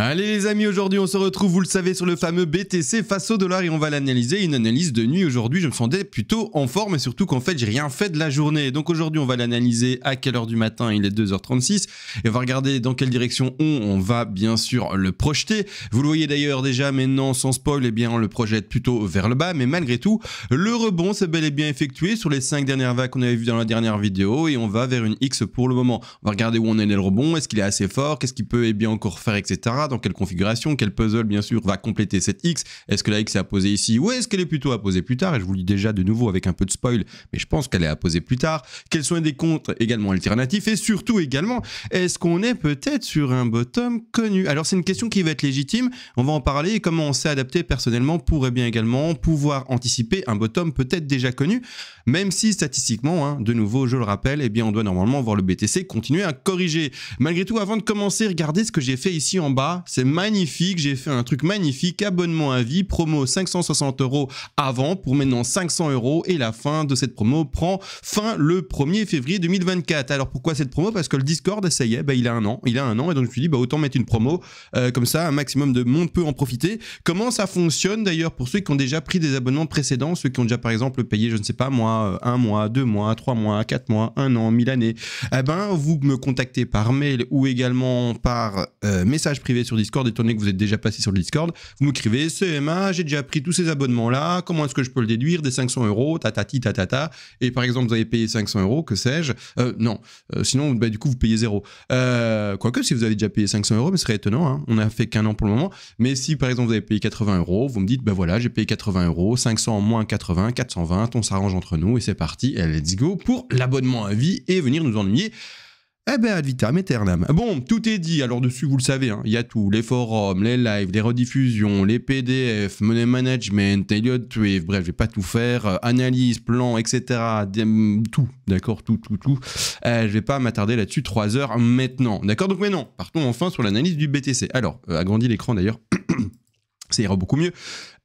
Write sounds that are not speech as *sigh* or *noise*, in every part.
Allez les amis, aujourd'hui on se retrouve, vous le savez, sur le fameux BTC face au dollar et on va l'analyser, une analyse de nuit aujourd'hui, je me sentais plutôt en forme et surtout qu'en fait j'ai rien fait de la journée. Donc aujourd'hui on va l'analyser à quelle heure du matin, il est 2h36 et on va regarder dans quelle direction on, va bien sûr le projeter. Vous le voyez d'ailleurs déjà maintenant sans spoil, eh bien on le projette plutôt vers le bas, mais malgré tout, le rebond s'est bel et bien effectué sur les 5 dernières vagues qu'on avait vues dans la dernière vidéo et on va vers une X pour le moment. On va regarder où on est le rebond, est-ce qu'il est assez fort, qu'est-ce qu'il peut eh bien encore faire, etc dans quelle configuration, quel puzzle bien sûr va compléter cette X, est-ce que la X est à poser ici ou est-ce qu'elle est plutôt à poser plus tard, et je vous le dis déjà de nouveau avec un peu de spoil, mais je pense qu'elle est à poser plus tard, quels sont des comptes également alternatifs, et surtout également, est-ce qu'on est, peut-être sur un bottom connu Alors c'est une question qui va être légitime, on va en parler, comment on s'est adapté personnellement pour eh bien également pouvoir anticiper un bottom peut-être déjà connu, même si statistiquement, hein, de nouveau je le rappelle, eh bien on doit normalement voir le BTC continuer à corriger. Malgré tout, avant de commencer, regardez ce que j'ai fait ici en bas, c'est magnifique, j'ai fait un truc magnifique, abonnement à vie, promo 560 euros avant pour maintenant 500 euros et la fin de cette promo prend fin le 1er février 2024. Alors pourquoi cette promo Parce que le Discord, ça y est, bah, il a un an, il a un an et donc je me suis dit bah, autant mettre une promo, euh, comme ça un maximum de monde peut en profiter. Comment ça fonctionne d'ailleurs pour ceux qui ont déjà pris des abonnements précédents, ceux qui ont déjà par exemple payé, je ne sais pas moi, euh, un mois, deux mois, trois mois, quatre mois, un an, mille années Eh ben vous me contactez par mail ou également par euh, message privé sur Discord, étant donné que vous êtes déjà passé sur le Discord, vous m'écrivez CMA, j'ai déjà pris tous ces abonnements-là, comment est-ce que je peux le déduire des 500 euros, tatati, ta Et par exemple, vous avez payé 500 euros, que sais-je euh, Non, euh, sinon, bah, du coup, vous payez zéro. Euh, quoique, si vous avez déjà payé 500 euros, mais ce serait étonnant, hein. on n'a fait qu'un an pour le moment. Mais si par exemple, vous avez payé 80 euros, vous me dites, ben voilà, j'ai payé 80 euros, 500 moins 80, 420, on s'arrange entre nous et c'est parti, et let's go pour l'abonnement à vie et venir nous ennuyer eh ben, ad vitam aeternam. Bon, tout est dit, alors dessus, vous le savez, hein. il y a tout. Les forums, les lives, les rediffusions, les PDF, money management, Elliot bref, je vais pas tout faire, euh, analyse, plan, etc. Tout, d'accord, tout, tout, tout. Euh, je vais pas m'attarder là-dessus trois heures maintenant, d'accord Donc maintenant, partons enfin sur l'analyse du BTC. Alors, euh, agrandis l'écran d'ailleurs ça ira beaucoup mieux.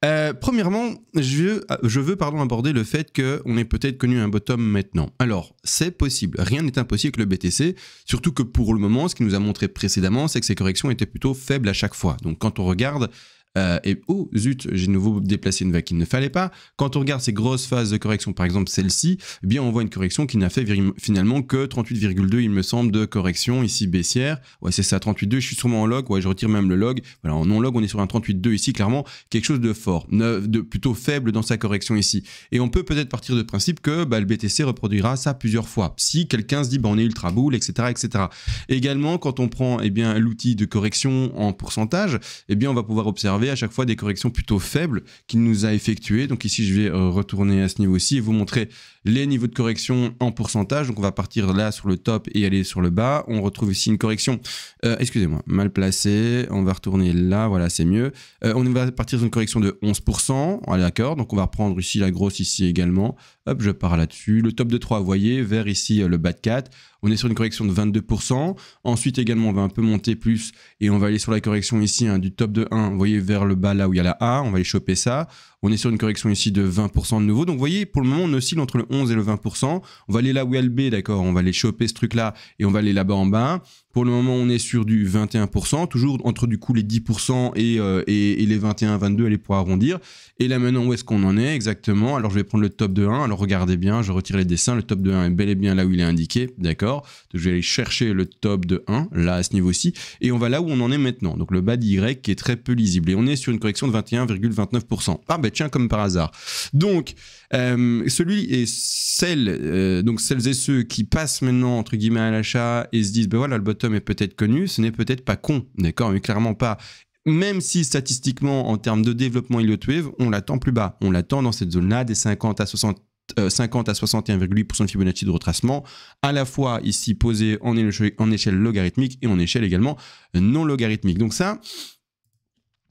Euh, premièrement, je, veux pardon, aborder le fait qu'on est peut-être connu un bottom maintenant. Alors, c'est possible. Rien n'est impossible avec le BTC, surtout que pour le moment, ce qui nous a montré précédemment, c'est que ces corrections étaient plutôt faibles à chaque fois. Donc, quand on regarde euh, et oh zut, j'ai de nouveau déplacé une vague qu'il ne fallait pas. Quand on regarde ces grosses phases de correction, par exemple celle-ci, eh bien on voit une correction qui n'a fait finalement que 38,2 il me semble de correction ici baissière. Ouais c'est ça, 38,2, je suis sûrement en log, ouais je retire même le log. Voilà, en non-log on est sur un 38,2 ici, clairement quelque chose de fort, de plutôt faible dans sa correction ici. Et on peut peut-être partir de principe que bah, le BTC reproduira ça plusieurs fois. Si quelqu'un se dit bah, on est ultra boule, etc. etc. Également quand on prend et eh bien l'outil de correction en pourcentage, et eh bien on va pouvoir observer à chaque fois des corrections plutôt faibles qu'il nous a effectuées. Donc ici, je vais euh, retourner à ce niveau-ci et vous montrer les niveaux de correction en pourcentage. Donc on va partir là sur le top et aller sur le bas. On retrouve ici une correction, euh, excusez-moi, mal placée. On va retourner là, voilà, c'est mieux. Euh, on va partir sur une correction de 11%. est ah, d'accord. Donc on va reprendre ici la grosse ici également. Hop, je pars là-dessus. Le top de 3, vous voyez, vers ici le bas de 4 on est sur une correction de 22%. Ensuite également, on va un peu monter plus et on va aller sur la correction ici hein, du top de 1, vous voyez vers le bas là où il y a la A, on va aller choper ça. On est sur une correction ici de 20% de nouveau. Donc vous voyez, pour le moment, on oscille entre le 11 et le 20%. On va aller là où il y a le B, d'accord On va aller choper ce truc-là et on va aller là-bas en bas. Pour le moment, on est sur du 21%, toujours entre du coup les 10% euh, et, les 21, 22, allez pour arrondir. Et là maintenant, où est-ce qu'on en est exactement Alors je vais prendre le top de 1. Alors regardez bien, je retire les dessins. Le top de 1 est bel et bien là où il est indiqué, d'accord Donc je vais aller chercher le top de 1, là à ce niveau-ci. Et on va là où on en est maintenant. Donc le bas Y qui est très peu lisible. Et on est sur une correction de 21,29%. Ah ben tiens, comme par hasard. Donc, euh, celui et celles, euh, donc celles et ceux qui passent maintenant, entre guillemets, à l'achat et se disent, ben voilà, le bottom est peut-être connu, ce n'est peut-être pas con, d'accord Mais clairement pas même si statistiquement, en termes de développement Elliott Wave, on l'attend plus bas. On l'attend dans cette zone-là, des 50 à 60. 50 euh, à 61,8% de Fibonacci de retracement, à la fois ici posé en échelle logarithmique et en échelle également non logarithmique. Donc ça,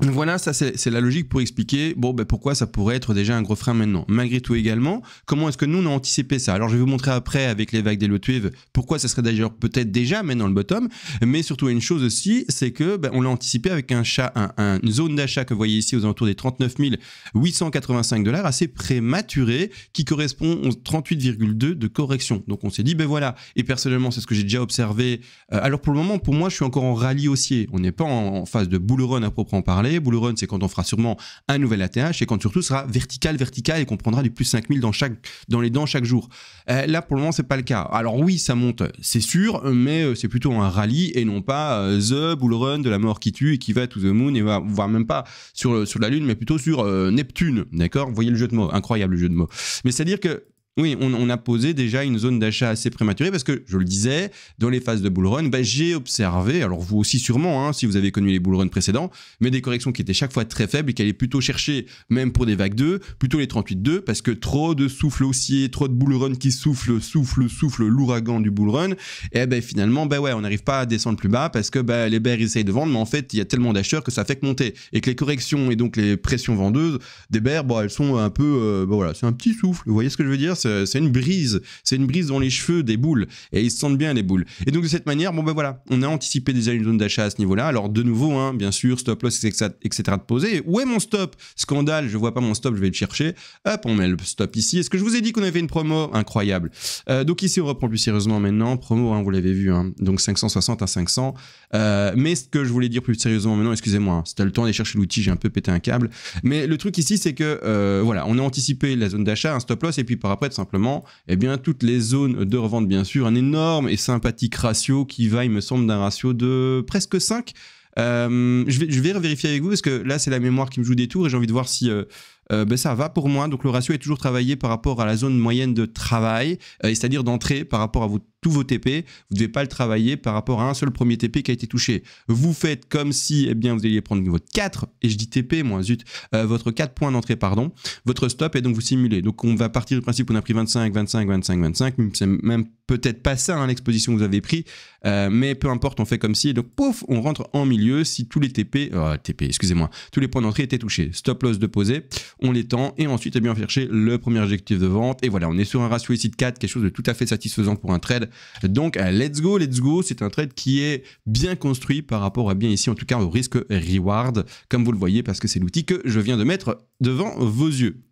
voilà, ça c'est la logique pour expliquer bon, ben, pourquoi ça pourrait être déjà un gros frein maintenant. Malgré tout également, comment est-ce que nous on a anticipé ça Alors je vais vous montrer après avec les vagues des wave pourquoi ça serait d'ailleurs peut-être déjà maintenant le bottom, mais surtout une chose aussi, c'est que ben, on l'a anticipé avec un chat, un, une zone d'achat que vous voyez ici aux alentours des 39 885 dollars assez prématurée qui correspond aux 38,2 de correction. Donc on s'est dit ben voilà, et personnellement c'est ce que j'ai déjà observé. Euh, alors pour le moment, pour moi je suis encore en rallye haussier, on n'est pas en, en phase de bull run à proprement parler bullrun run, c'est quand on fera sûrement un nouvel ATH et quand surtout sera vertical, vertical et qu'on prendra du plus 5000 dans, chaque, dans les dents chaque jour. Euh, là, pour le moment, c'est pas le cas. Alors oui, ça monte, c'est sûr, mais euh, c'est plutôt un rallye et non pas euh, the bullrun de la mort qui tue et qui va to the moon et va, voir même pas sur, sur la Lune, mais plutôt sur Neptune. D'accord Vous voyez le jeu de mots, incroyable le jeu de mots. Mais c'est-à-dire que oui, on, a posé déjà une zone d'achat assez prématurée parce que, je le disais, dans les phases de bull run, bah, j'ai observé, alors vous aussi sûrement, hein, si vous avez connu les bull précédents, mais des corrections qui étaient chaque fois très faibles et qui allaient plutôt chercher, même pour des vagues 2, plutôt les 38-2 parce que trop de souffle haussier, trop de bull qui souffle, souffle, souffle, l'ouragan du bullrun, et eh ben finalement, bah ouais, on n'arrive pas à descendre plus bas parce que bah, les bears essayent de vendre, mais en fait, il y a tellement d'acheteurs que ça fait que monter et que les corrections et donc les pressions vendeuses des bears, bon, elles sont un peu, euh, bah voilà, c'est un petit souffle, vous voyez ce que je veux dire c'est une brise, c'est une brise dans les cheveux des boules, et ils se sentent bien les boules. Et donc de cette manière, bon ben voilà, on a anticipé déjà une zone d'achat à ce niveau-là. Alors de nouveau, hein, bien sûr, stop loss, etc., de poser. Où est mon stop Scandale, je vois pas mon stop, je vais le chercher. Hop, on met le stop ici. Est-ce que je vous ai dit qu'on avait une promo Incroyable. Euh, donc ici, on reprend plus sérieusement maintenant. Promo, hein, vous l'avez vu, hein. donc 560 à 500. Euh, mais ce que je voulais dire plus sérieusement maintenant, excusez-moi, c'était le temps d'aller chercher l'outil, j'ai un peu pété un câble. Mais le truc ici, c'est que euh, voilà, on a anticipé la zone d'achat, un stop loss, et puis par après, simplement et eh bien, toutes les zones de revente, bien sûr, un énorme et sympathique ratio qui va, il me semble, d'un ratio de presque 5. Euh, je, vais, je vérifier avec vous parce que là, c'est la mémoire qui me joue des tours et j'ai envie de voir si euh, euh, ben, ça va pour moi. Donc, le ratio est toujours travaillé par rapport à la zone moyenne de travail, c'est-à-dire d'entrée par rapport à votre tous vos TP, vous devez pas le travailler par rapport à un seul premier TP qui a été touché. Vous faites comme si eh bien, vous alliez prendre votre 4, et je dis TP, moi, zut, euh, votre 4 points d'entrée, pardon, votre stop, et donc vous simulez. Donc on va partir du principe qu'on a pris 25, 25, 25, 25, c'est même peut-être pas ça hein, l'exposition que vous avez pris, euh, mais peu importe, on fait comme si, et donc pouf, on rentre en milieu si tous les TP, euh, TP, excusez-moi, tous les points d'entrée étaient touchés. Stop loss de poser, on l'étend et ensuite, eh bien, on chercher le premier objectif de vente, et voilà, on est sur un ratio ici de 4, quelque chose de tout à fait satisfaisant pour un trade, donc, euh, let's go, let's go. C'est un trade qui est bien construit par rapport à bien ici, en tout cas au risque reward, comme vous le voyez, parce que c'est l'outil que je viens de mettre devant vos yeux.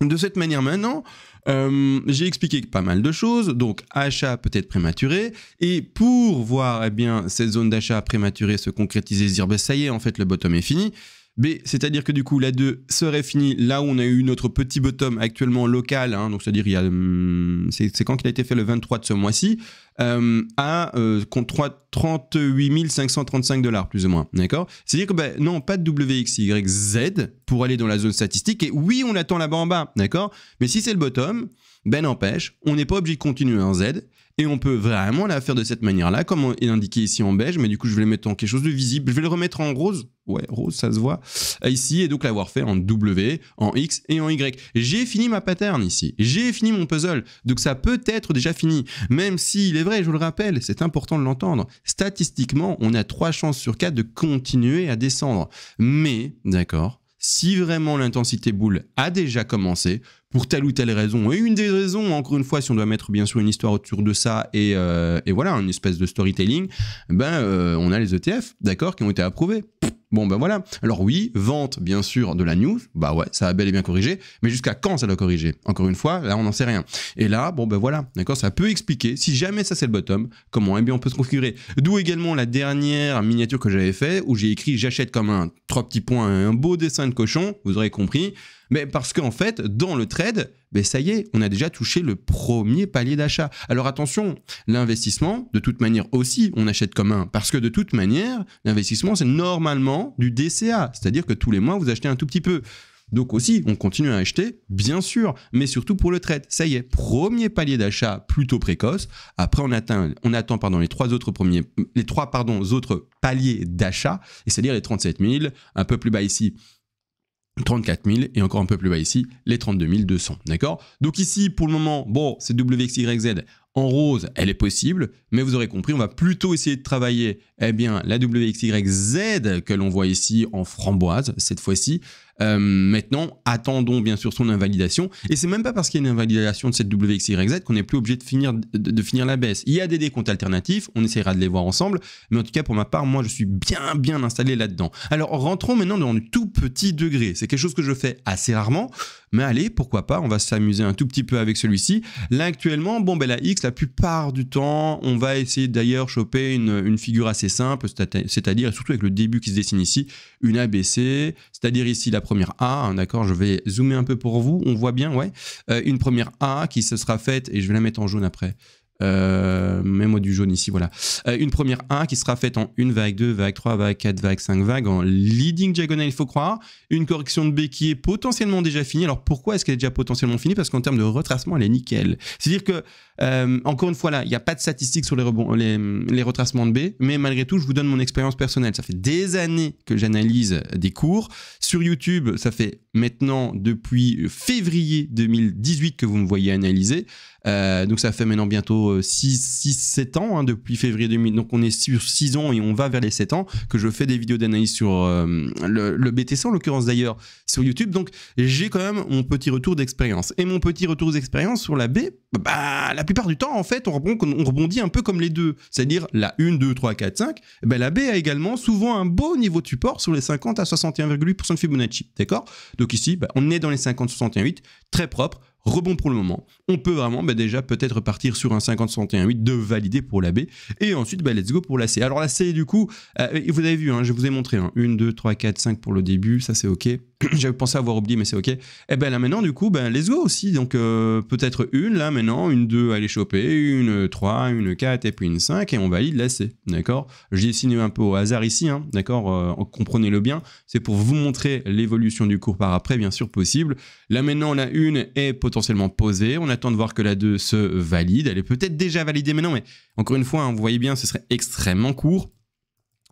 De cette manière maintenant, euh, j'ai expliqué pas mal de choses, donc achat peut-être prématuré, et pour voir eh bien, cette zone d'achat prématuré se concrétiser, dire bah, ça y est, en fait le bottom est fini, B, c'est-à-dire que du coup, la 2 serait finie là où on a eu notre petit bottom actuellement local, hein, donc c'est-à-dire y hum, c'est, quand qu'il a été fait le 23 de ce mois-ci, euh, à 38 euh, 535 dollars plus ou moins, d'accord C'est-à-dire que bah, non, pas de WXYZ pour aller dans la zone statistique, et oui, on attend là-bas en bas, d'accord Mais si c'est le bottom, ben n'empêche, on n'est pas obligé de continuer en Z, et on peut vraiment la faire de cette manière-là, comme est indiqué ici en beige, mais du coup je vais le mettre en quelque chose de visible, je vais le remettre en rose, ouais rose ça se voit, euh, ici, et donc l'avoir fait en W, en X et en Y. J'ai fini ma pattern ici, j'ai fini mon puzzle, donc ça peut être déjà fini, même s'il est vrai, je le rappelle, c'est important de l'entendre, statistiquement on a 3 chances sur 4 de continuer à descendre, mais, d'accord, si vraiment l'intensité boule a déjà commencé, pour telle ou telle raison. Et une des raisons, encore une fois, si on doit mettre bien sûr une histoire autour de ça et, euh, et voilà, une espèce de storytelling, ben euh, on a les ETF, d'accord, qui ont été approuvés. Bon ben voilà. Alors oui, vente bien sûr de la news, bah ouais, ça a bel et bien corrigé, mais jusqu'à quand ça doit corriger Encore une fois, là on n'en sait rien. Et là, bon ben voilà, d'accord, ça peut expliquer, si jamais ça c'est le bottom, comment eh bien on peut se configurer. D'où également la dernière miniature que j'avais fait, où j'ai écrit j'achète comme un trois petits points un beau dessin de cochon, vous aurez compris. Mais parce qu'en fait, dans le trade, ben ça y est, on a déjà touché le premier palier d'achat. Alors attention, l'investissement, de toute manière aussi, on achète comme un. Parce que de toute manière, l'investissement, c'est normalement du DCA. C'est-à-dire que tous les mois, vous achetez un tout petit peu. Donc aussi, on continue à acheter, bien sûr, mais surtout pour le trade. Ça y est, premier palier d'achat plutôt précoce. Après, on, on attend les trois autres premiers, les trois autres paliers d'achat, et c'est-à-dire les 37 000, un peu plus bas ici, 34 000 et encore un peu plus bas ici, les 32 200. D'accord Donc ici, pour le moment, bon, c'est WXYZ en rose, elle est possible, mais vous aurez compris, on va plutôt essayer de travailler eh bien, la WXYZ que l'on voit ici en framboise, cette fois-ci. Euh, maintenant, attendons bien sûr son invalidation. Et c'est même pas parce qu'il y a une invalidation de cette WXYZ qu'on n'est plus obligé de finir, de, finir la baisse. Il y a des décomptes alternatifs, on essaiera de les voir ensemble. Mais en tout cas, pour ma part, moi, je suis bien, bien installé là-dedans. Alors, rentrons maintenant dans un tout petit degré. C'est quelque chose que je fais assez rarement. Mais allez, pourquoi pas, on va s'amuser un tout petit peu avec celui-ci. Là, actuellement, bon, ben la X la plupart du temps, on va essayer d'ailleurs choper une, figure assez simple, c'est-à-dire, surtout avec le début qui se dessine ici, une ABC, c'est-à-dire ici la première A, hein, d'accord Je vais zoomer un peu pour vous, on voit bien, ouais. Euh, une première A qui se sera faite, et je vais la mettre en jaune après, euh, même du jaune ici, voilà. Euh, une première 1 qui sera faite en 1 vague 2, vague 3, vague 4, vague 5 vague en leading diagonale, il faut croire. Une correction de B qui est potentiellement déjà finie. Alors pourquoi est-ce qu'elle est déjà potentiellement finie Parce qu'en termes de retracement, elle est nickel. C'est-à-dire que, euh, encore une fois là, il n'y a pas de statistiques sur les, rebonds, les, les, retracements de B, mais malgré tout, je vous donne mon expérience personnelle. Ça fait des années que j'analyse des cours. Sur YouTube, ça fait maintenant depuis euh, février 2018 que vous me voyez analyser. Euh, donc ça fait maintenant bientôt 6-7 euh, ans hein, depuis février 2000. Donc on est sur 6 ans et on va vers les 7 ans que je fais des vidéos d'analyse sur le, le, BTC en l'occurrence d'ailleurs sur YouTube. Donc j'ai quand même mon petit retour d'expérience. Et mon petit retour d'expérience sur la B, bah, la plupart du temps en fait on rebondit, rebondit un peu comme les deux. C'est-à-dire la 1, 2, 3, 4, 5. Bah, la B a également souvent un beau niveau de support sur les 50 à 61,8% de Fibonacci. D'accord donc ici, bah, on est dans les 50-61-8, très propre, rebond pour le moment. On peut vraiment bah, déjà peut-être partir sur un 50-61-8 de valider pour la B. Et ensuite, bah, let's go pour la C. Alors la C, du coup, euh, vous avez vu, hein, je vous ai montré, 1, 2, 3, 4, 5 pour le début, ça c'est OK. *clears throat* J'avais pensé avoir oublié, mais c'est ok. Et eh ben là maintenant, du coup, ben les go aussi. Donc euh, peut-être une là maintenant, une deux à les choper, une 3, une 4 et puis une 5 et on valide la C. D'accord Je signé un peu au hasard ici, hein, d'accord euh, Comprenez-le bien. C'est pour vous montrer l'évolution du cours par après, bien sûr, possible. Là maintenant, la une est potentiellement posée. On attend de voir que la 2 se valide. Elle est peut-être déjà validée maintenant, mais encore une fois, hein, vous voyez bien, ce serait extrêmement court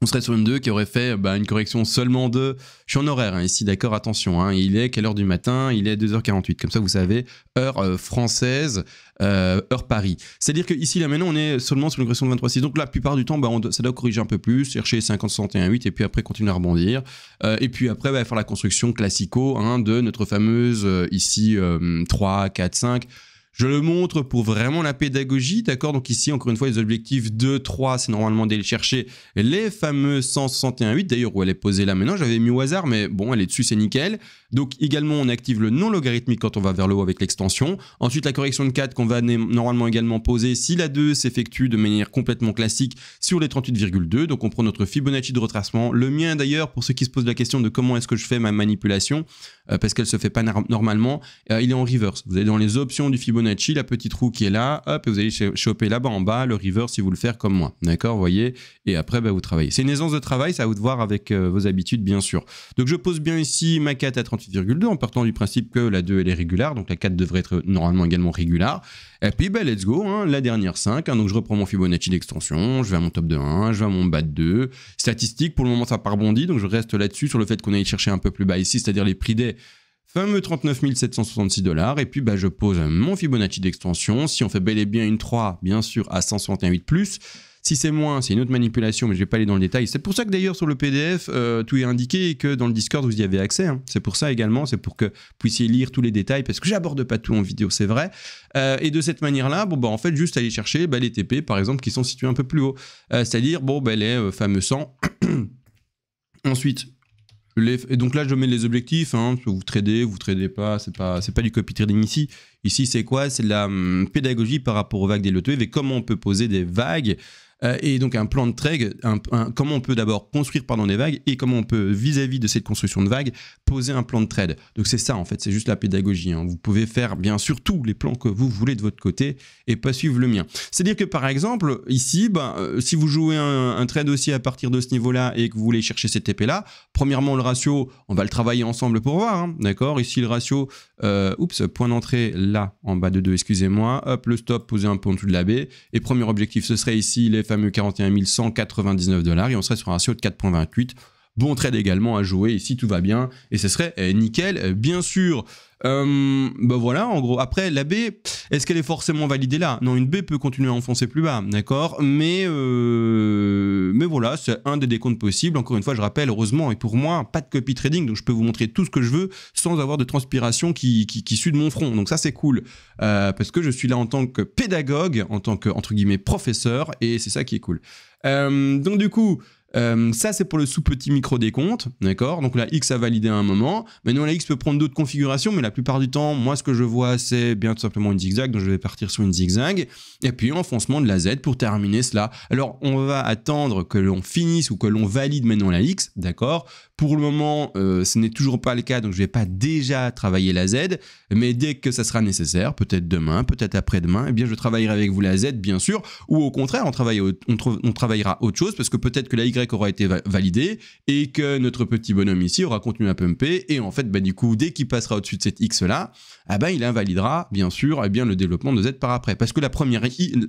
on serait sur une 2 qui aurait fait bah, une correction seulement de... Je suis en horaire hein, ici, d'accord, attention. Hein, il est quelle heure du matin Il est 2h48. Comme ça, vous savez, heure euh, française, euh, heure Paris. C'est-à-dire qu'ici, là, maintenant, on est seulement sur une correction de 23,6. Donc, la plupart du temps, bah, ça doit corriger un peu plus, chercher 50, 61, 8, et puis après, continuer à rebondir. Euh, et puis après, va bah, faire la construction classico hein, de notre fameuse, ici, 3, 4, 5 je le montre pour vraiment la pédagogie, d'accord Donc ici, encore une fois, les objectifs 2, 3, c'est normalement d'aller chercher les fameux 161.8. D'ailleurs, où elle est posée là maintenant, j'avais mis au hasard, mais bon, elle est dessus, c'est nickel. Donc également, on active le non logarithmique quand on va vers le haut avec l'extension. Ensuite, la correction de 4 qu'on va normalement également poser si la 2 s'effectue de manière complètement classique sur les 38,2. Donc on prend notre Fibonacci de retracement. Le mien d'ailleurs, pour ceux qui se posent la question de comment est-ce que je fais ma manipulation, euh, parce qu'elle se fait pas normalement, euh, il est en reverse. Vous allez dans les options du Fibonacci la petite roue qui est là, hop, et vous allez choper là-bas en bas le river si vous le faites comme moi. D'accord, voyez Et après, bah, vous travaillez. C'est une aisance de travail, ça va vous de voir avec euh, vos habitudes, bien sûr. Donc, je pose bien ici ma 4 à 38,2 en partant du principe que la 2, elle est régulière, donc la 4 devrait être normalement également régulière. Et puis, bah, let's go, hein, la dernière 5. Hein, donc, je reprends mon Fibonacci d'extension, je vais à mon top de 1, je vais à mon bas de 2. Statistique, pour le moment, ça part donc je reste là-dessus sur le fait qu'on aille chercher un peu plus bas ici, c'est-à-dire les prix des fameux 39 766 dollars. Et puis, bah, je pose mon Fibonacci d'extension. Si on fait bel et bien une 3, bien sûr, à 168 plus. Si c'est moins, c'est une autre manipulation, mais je ne vais pas aller dans le détail. C'est pour ça que d'ailleurs sur le PDF, euh, tout est indiqué et que dans le Discord, vous y avez accès. Hein. C'est pour ça également, c'est pour que vous puissiez lire tous les détails, parce que j'aborde pas tout en vidéo, c'est vrai. Euh, et de cette manière-là, bon, bah, en fait, juste aller chercher bah, les TP, par exemple, qui sont situés un peu plus haut. Euh, c'est-à-dire, bon, bah, les fameux 100. *coughs* Ensuite, et donc là, je mets les objectifs. Hein. vous tradez, vous tradez pas. C'est pas, c'est pas du copy trading ici. Ici, c'est quoi C'est la hum, pédagogie par rapport aux vagues des lotos. et comment on peut poser des vagues euh, et donc un plan de trade, comment on peut d'abord construire pardon, des vagues et comment on peut, vis-à-vis de cette construction de vagues, poser un plan de trade. Donc c'est ça en fait, c'est juste la pédagogie. Hein. Vous pouvez faire bien sûr tous les plans que vous voulez de votre côté et pas suivre le mien. C'est-à-dire que par exemple, ici, ben, euh, si vous jouez un, trade aussi à partir de ce niveau-là et que vous voulez chercher cette épée là premièrement le ratio, on va le travailler ensemble pour voir, hein, d'accord Ici le ratio, euh, oups, point d'entrée là, en bas de 2, excusez-moi. Hop, le stop posé un peu en dessous de la baie. Et premier objectif, ce serait ici les fameux 41 199 dollars et on serait sur un ratio de 4,28. Bon trade également à jouer si tout va bien. Et ce serait eh, nickel, eh, bien sûr. Euh, bah voilà, en gros. Après, la B, est-ce qu'elle est forcément validée là Non, une B peut continuer à enfoncer plus bas, d'accord mais, euh, mais voilà, c'est un des décomptes possibles. Encore une fois, je rappelle, heureusement, et pour moi, pas de copy trading, donc je peux vous montrer tout ce que je veux sans avoir de transpiration qui, qui, qui suit de mon front. Donc ça, c'est cool, euh, parce que je suis là en tant que pédagogue, en tant que, entre guillemets, professeur, et c'est ça qui est cool. Euh, donc du coup, euh, ça, c'est pour le sous-petit micro décompte, d'accord Donc la X a validé à un moment. Maintenant, la X peut prendre d'autres configurations, mais la plupart du temps, moi, ce que je vois, c'est bien tout simplement une zigzag, donc je vais partir sur une zigzag. Et puis, enfoncement de la Z pour terminer cela. Alors, on va attendre que l'on finisse ou que l'on valide maintenant la X, d'accord pour le moment, euh, ce n'est toujours pas le cas, donc je ne vais pas déjà travailler la Z, mais dès que ça sera nécessaire, peut-être demain, peut-être après-demain, eh bien je travaillerai avec vous la Z, bien sûr, ou au contraire, on, travaille, on, travaillera autre chose, parce que peut-être que la Y aura été validée, et que notre petit bonhomme ici aura continué à pumper, et en fait, bah, du coup, dès qu'il passera au-dessus de cette X-là, ah ben il invalidera, bien sûr, eh bien, le développement de Z par après, parce que la première,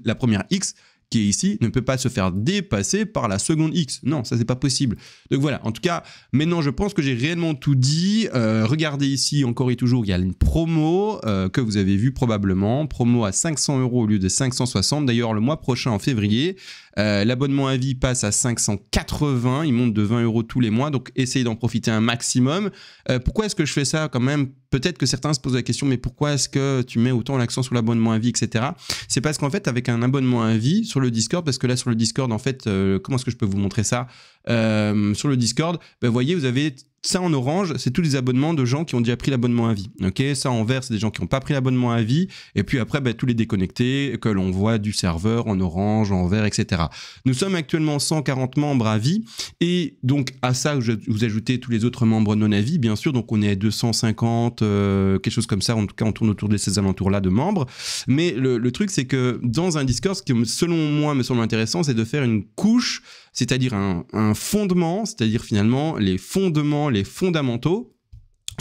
la première X qui est ici ne peut pas se faire dépasser par la seconde x. Non, ça c'est pas possible. Donc voilà, en tout cas, maintenant je pense que j'ai réellement tout dit. Euh, regardez ici, encore et toujours, il y a une promo euh, que vous avez vu probablement, promo à 500 euros au lieu de 560. D'ailleurs, le mois prochain en février, euh, l'abonnement à vie passe à 580, il monte de 20 euros tous les mois, donc essayez d'en profiter un maximum. Euh, pourquoi est-ce que je fais ça quand même Peut-être que certains se posent la question, mais pourquoi est-ce que tu mets autant l'accent sur l'abonnement à vie, etc. C'est parce qu'en fait, avec un abonnement à vie sur le Discord, parce que là sur le Discord, en fait, euh, comment est-ce que je peux vous montrer ça euh, sur le Discord, ben, voyez, vous avez ça en orange, c'est tous les abonnements de gens qui ont déjà pris l'abonnement à vie. Ok, ça en vert, c'est des gens qui n'ont pas pris l'abonnement à vie. Et puis après, ben, tous les déconnectés que l'on voit du serveur en orange, en vert, etc. Nous sommes actuellement 140 membres à vie. Et donc à ça, vous ajoutez tous les autres membres non à vie, bien sûr. Donc on est à 250, euh, quelque chose comme ça. En tout cas, on tourne autour de ces alentours-là de membres. Mais le, truc, c'est que dans un Discord, ce qui selon moi me semble intéressant, c'est de faire une couche c'est-à-dire un, fondements, c'est-à-dire finalement les fondements, les fondamentaux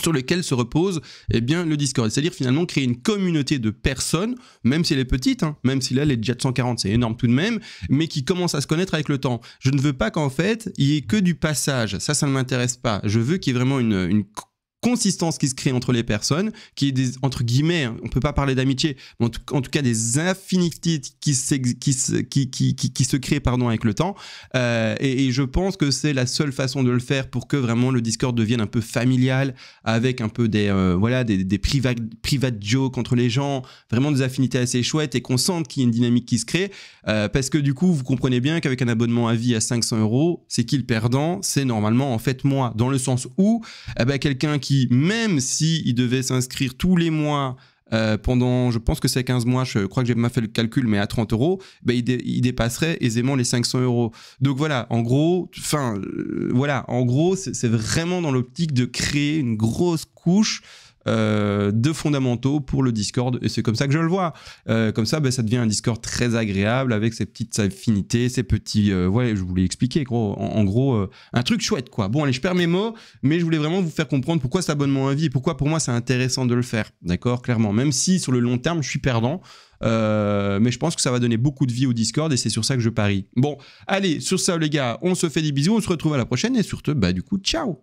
sur lesquels se repose eh bien, le Discord. C'est-à-dire finalement créer une communauté de personnes, même si elle est petite, hein, même si là elle est déjà de 140, c'est énorme tout de même, mais qui commence à se connaître avec le temps. Je ne veux pas qu'en fait il y ait que du passage, ça ça ne m'intéresse pas. Je veux qu'il y ait vraiment une, consistance qui se crée entre les personnes, qui est des, entre guillemets, hein, on peut pas parler d'amitié, mais en tout, cas des affinités qui, qui, qui, qui, se créent pardon, avec le temps. Euh, et, je pense que c'est la seule façon de le faire pour que vraiment le Discord devienne un peu familial, avec un peu des, euh, voilà, des, des private jokes entre les gens, vraiment des affinités assez chouettes et qu'on sente qu'il y a une dynamique qui se crée. Euh, parce que du coup, vous comprenez bien qu'avec un abonnement à vie à 500 euros, c'est qui le perdant C'est normalement en fait moi, dans le sens où eh ben, quelqu'un qui même même s'il devait s'inscrire tous les mois euh, pendant, je pense que c'est 15 mois, je crois que j'ai mal fait le calcul, mais à 30 euros, ben, il, dépasserait aisément les 500 euros. Donc voilà, en gros, enfin, euh, voilà, en gros, c'est vraiment dans l'optique de créer une grosse couche euh, de fondamentaux pour le Discord. Et c'est comme ça que je le vois. Euh, comme ça, ben, ça devient un Discord très agréable avec ses petites affinités, ses petits. Euh, je vous l'ai expliqué, gros. En, gros, euh, un truc chouette, quoi. Bon, allez, je perds mes mots, mais je voulais vraiment vous faire comprendre pourquoi cet abonnement à vie et pourquoi pour moi c'est intéressant de le faire. D'accord Clairement. Même si sur le long terme, je suis perdant. Euh, mais je pense que ça va donner beaucoup de vie au Discord et c'est sur ça que je parie. Bon, allez, sur ça les gars, on se fait des bisous, on se retrouve à la prochaine et surtout, bah du coup, ciao